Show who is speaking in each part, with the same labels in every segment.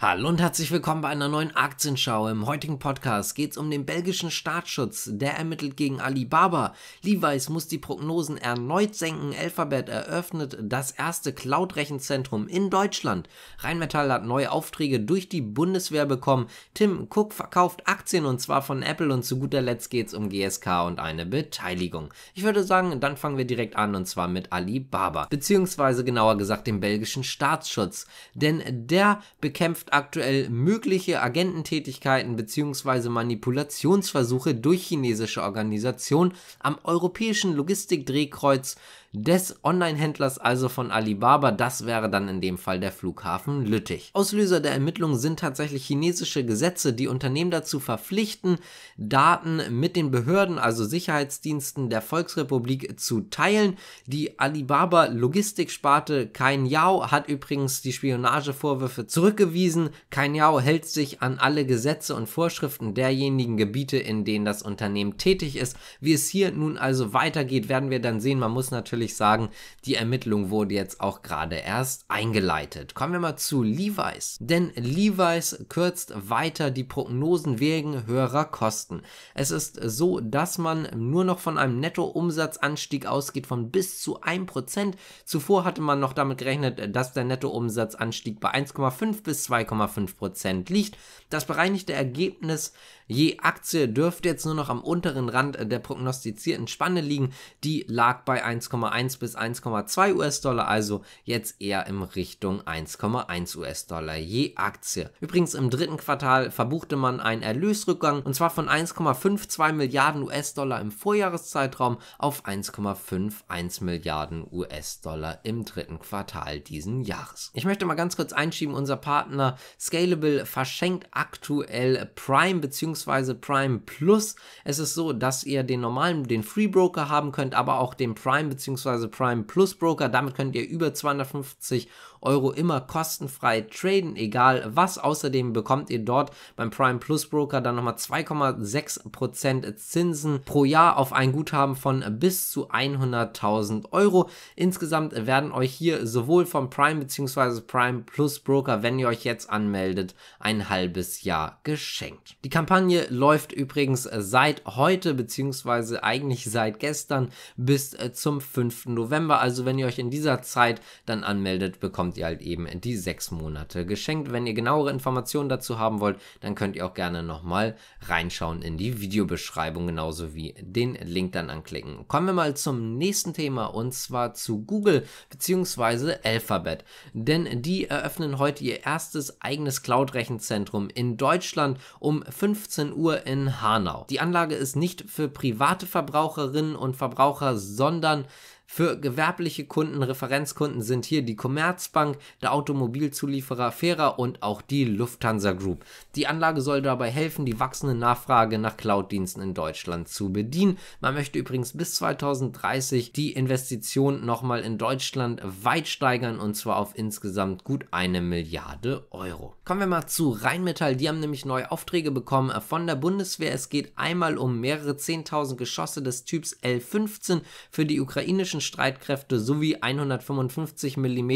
Speaker 1: Hallo und herzlich willkommen bei einer neuen Aktienschau. Im heutigen Podcast geht es um den belgischen Staatsschutz, der ermittelt gegen Alibaba. Levi's muss die Prognosen erneut senken. Alphabet eröffnet das erste Cloud-Rechenzentrum in Deutschland. Rheinmetall hat neue Aufträge durch die Bundeswehr bekommen. Tim Cook verkauft Aktien und zwar von Apple und zu guter Letzt geht es um GSK und eine Beteiligung. Ich würde sagen, dann fangen wir direkt an und zwar mit Alibaba, beziehungsweise genauer gesagt dem belgischen Staatsschutz, denn der bekämpft untersucht aktuell mögliche Agententätigkeiten bzw. Manipulationsversuche durch chinesische Organisationen am europäischen Logistikdrehkreuz des Online-Händlers, also von Alibaba. Das wäre dann in dem Fall der Flughafen Lüttich. Auslöser der Ermittlungen sind tatsächlich chinesische Gesetze, die Unternehmen dazu verpflichten, Daten mit den Behörden, also Sicherheitsdiensten der Volksrepublik zu teilen. Die Alibaba Logistiksparte Kain Yao hat übrigens die Spionagevorwürfe zurückgewiesen. Kain Yao hält sich an alle Gesetze und Vorschriften derjenigen Gebiete, in denen das Unternehmen tätig ist. Wie es hier nun also weitergeht, werden wir dann sehen. Man muss natürlich natürlich sagen, die Ermittlung wurde jetzt auch gerade erst eingeleitet. Kommen wir mal zu Levi's. Denn Levi's kürzt weiter die Prognosen wegen höherer Kosten. Es ist so, dass man nur noch von einem Nettoumsatzanstieg ausgeht von bis zu 1%. Zuvor hatte man noch damit gerechnet, dass der Nettoumsatzanstieg bei 1,5 bis 2,5% liegt. Das bereinigte Ergebnis Je Aktie dürfte jetzt nur noch am unteren Rand der prognostizierten Spanne liegen. Die lag bei 1,8 1,1 bis 1,2 US-Dollar, also jetzt eher in Richtung 1,1 US-Dollar je Aktie. Übrigens im dritten Quartal verbuchte man einen Erlösrückgang und zwar von 1,52 Milliarden US-Dollar im Vorjahreszeitraum auf 1,51 Milliarden US-Dollar im dritten Quartal diesen Jahres. Ich möchte mal ganz kurz einschieben, unser Partner Scalable verschenkt aktuell Prime bzw. Prime Plus. Es ist so, dass ihr den normalen, den Free Broker haben könnt, aber auch den Prime bzw beziehungsweise Prime Plus Broker. Damit könnt ihr über 250 Euro immer kostenfrei traden, egal was. Außerdem bekommt ihr dort beim Prime Plus Broker dann nochmal 2,6% Zinsen pro Jahr auf ein Guthaben von bis zu 100.000 Euro. Insgesamt werden euch hier sowohl vom Prime bzw. Prime Plus Broker, wenn ihr euch jetzt anmeldet, ein halbes Jahr geschenkt. Die Kampagne läuft übrigens seit heute bzw. eigentlich seit gestern bis zum 5. 5. November. Also wenn ihr euch in dieser Zeit dann anmeldet, bekommt ihr halt eben die sechs Monate geschenkt. Wenn ihr genauere Informationen dazu haben wollt, dann könnt ihr auch gerne nochmal reinschauen in die Videobeschreibung, genauso wie den Link dann anklicken. Kommen wir mal zum nächsten Thema und zwar zu Google bzw. Alphabet. Denn die eröffnen heute ihr erstes eigenes Cloud-Rechenzentrum in Deutschland um 15 Uhr in Hanau. Die Anlage ist nicht für private Verbraucherinnen und Verbraucher, sondern für gewerbliche Kunden, Referenzkunden sind hier die Commerzbank, der Automobilzulieferer Fera und auch die Lufthansa Group. Die Anlage soll dabei helfen, die wachsende Nachfrage nach Cloud-Diensten in Deutschland zu bedienen. Man möchte übrigens bis 2030 die Investition nochmal in Deutschland weit steigern und zwar auf insgesamt gut eine Milliarde Euro. Kommen wir mal zu Rheinmetall. Die haben nämlich neue Aufträge bekommen von der Bundeswehr. Es geht einmal um mehrere 10.000 Geschosse des Typs L-15 für die ukrainischen deutschen Streitkräfte sowie 155 mm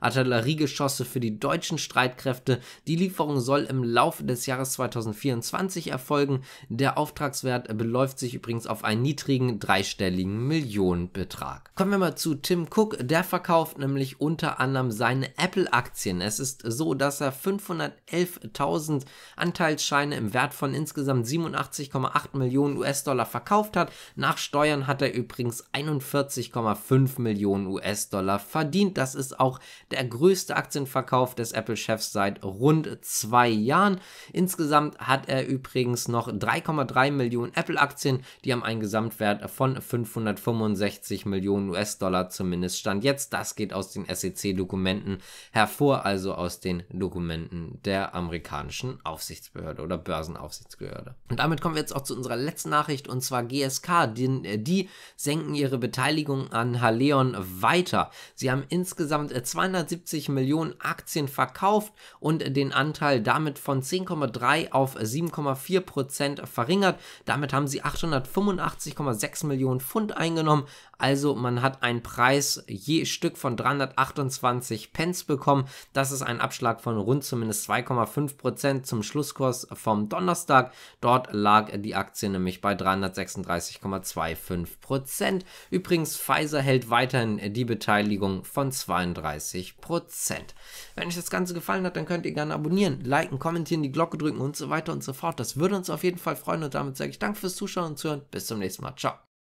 Speaker 1: Artilleriegeschosse für die deutschen Streitkräfte. Die Lieferung soll im Laufe des Jahres 2024 erfolgen. Der Auftragswert beläuft sich übrigens auf einen niedrigen dreistelligen Millionenbetrag. Kommen wir mal zu Tim Cook. Der verkauft nämlich unter anderem seine Apple-Aktien. Es ist so, dass er 511.000 Anteilsscheine im Wert von insgesamt 87,8 Millionen US-Dollar verkauft hat. Nach Steuern hat er übrigens 41 50,5 Millionen US-Dollar verdient. Das ist auch der größte Aktienverkauf des Apple-Chefs seit rund zwei Jahren. Insgesamt hat er übrigens noch 3,3 Millionen Apple-Aktien, die haben einen Gesamtwert von 565 Millionen US-Dollar zumindest Stand jetzt. Das geht aus den SEC-Dokumenten hervor, also aus den Dokumenten der amerikanischen Aufsichtsbehörde oder Börsenaufsichtsbehörde. Und damit kommen wir jetzt auch zu unserer letzten Nachricht und zwar GSK. Die, äh, die senken ihre Beteiligung an Haleon weiter. Sie haben insgesamt 270 äh, Millionen Aktien verkauft und den Anteil damit von 10,3 auf 7,4 Prozent verringert. Damit haben sie 885,6 Millionen Pfund eingenommen. Also man hat einen Preis je Stück von 328 Pence bekommen. Das ist ein Abschlag von rund zumindest 2,5 Prozent zum Schlusskurs vom Donnerstag. Dort lag die Aktie nämlich bei 336,25 Prozent. Übrigens, falls Pfizer hält weiterhin äh, die Beteiligung von 32%. Wenn euch das Ganze gefallen hat, dann könnt ihr gerne abonnieren, liken, kommentieren, die Glocke drücken und so weiter und so fort. Das würde uns auf jeden Fall freuen und damit sage ich Dank fürs Zuschauen und Zuhören. Bis zum nächsten Mal. Ciao.